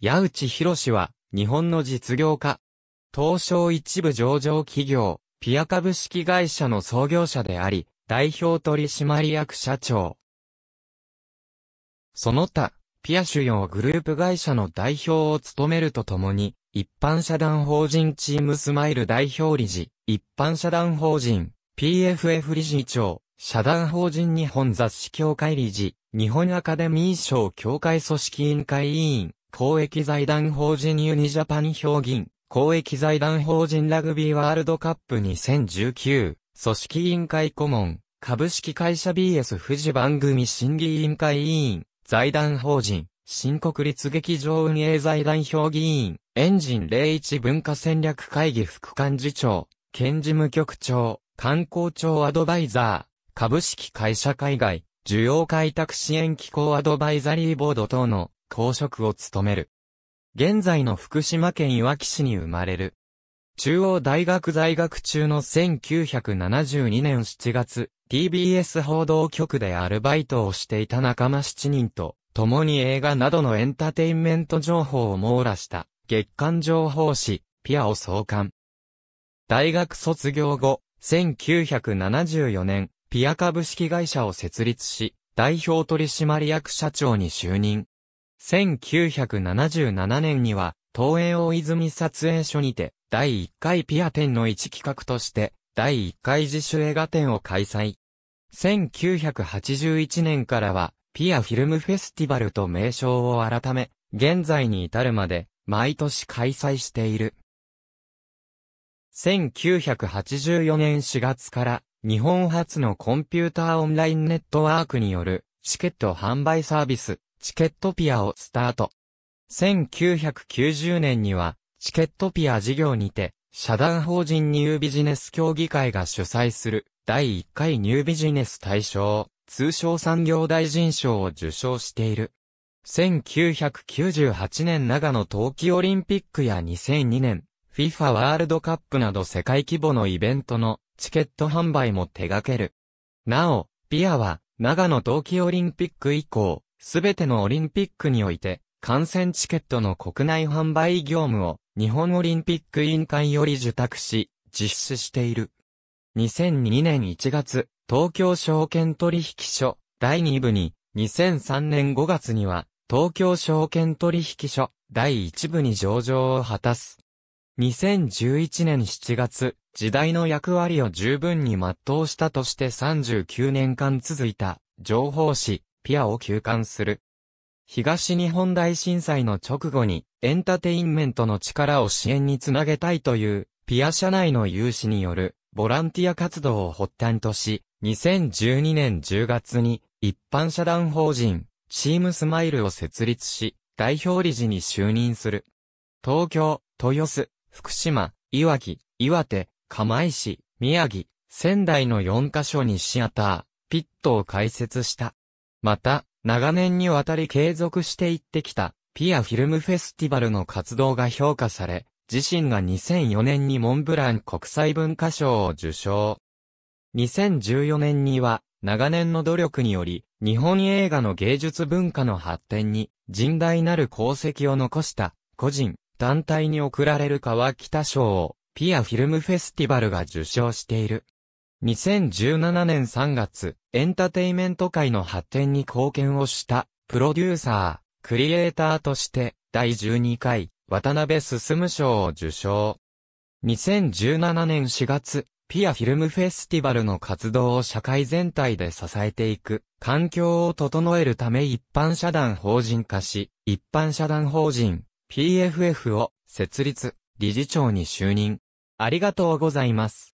矢内博は、日本の実業家。東証一部上場企業、ピア株式会社の創業者であり、代表取締役社長。その他、ピア主要グループ会社の代表を務めるとともに、一般社団法人チームスマイル代表理事、一般社団法人、PFF 理事長、社団法人日本雑誌協会理事、日本アカデミー賞協会組織委員会委員、公益財団法人ユニジャパン評議公益財団法人ラグビーワールドカップ2019、組織委員会顧問、株式会社 BS 富士番組審議委員会委員、財団法人、新国立劇場運営財団評議員、エンジン01文化戦略会議副幹事長、県事務局長、観光庁アドバイザー、株式会社海外、需要開拓支援機構アドバイザリーボード等の公職を務める。現在の福島県いわき市に生まれる。中央大学在学中の1972年7月、TBS 報道局でアルバイトをしていた仲間7人と、共に映画などのエンターテインメント情報を網羅した月刊情報誌、ピアを創刊。大学卒業後、1974年、ピア株式会社を設立し、代表取締役社長に就任。1977年には、東映大泉撮影所にて、第1回ピア展の一企画として、第1回自主映画展を開催。1981年からは、ピアフィルムフェスティバルと名称を改め、現在に至るまで、毎年開催している。1984年4月から、日本初のコンピューターオンラインネットワークによる、チケット販売サービス、チケットピアをスタート。1990年には、チケットピア事業にて、社団法人ニュービジネス協議会が主催する、第1回ニュービジネス大賞、通称産業大臣賞を受賞している。1998年長野冬季オリンピックや2002年、FIFA ワールドカップなど世界規模のイベントのチケット販売も手掛ける。なお、ピアは長野冬季オリンピック以降、すべてのオリンピックにおいて、観戦チケットの国内販売業務を日本オリンピック委員会より受託し、実施している。2002年1月、東京証券取引所第2部に、2003年5月には、東京証券取引所第1部に上場を果たす。2011年7月、時代の役割を十分に全うしたとして39年間続いた、情報誌、ピアを休館する。東日本大震災の直後にエンターテインメントの力を支援につなげたいというピア社内の有志によるボランティア活動を発端とし、2012年10月に一般社団法人チームスマイルを設立し、代表理事に就任する。東京、豊洲、福島、いわき、岩手、釜石、宮城、仙台の4カ所にシアター、ピットを開設した。また、長年にわたり継続していってきた、ピアフィルムフェスティバルの活動が評価され、自身が2004年にモンブラン国際文化賞を受賞。2014年には、長年の努力により、日本映画の芸術文化の発展に、甚大なる功績を残した、個人、団体に贈られる川北賞を、ピアフィルムフェスティバルが受賞している。2017年3月、エンタテイメント界の発展に貢献をした、プロデューサー、クリエイターとして、第12回、渡辺進賞を受賞。2017年4月、ピアフィルムフェスティバルの活動を社会全体で支えていく、環境を整えるため一般社団法人化し、一般社団法人、PFF を設立、理事長に就任。ありがとうございます。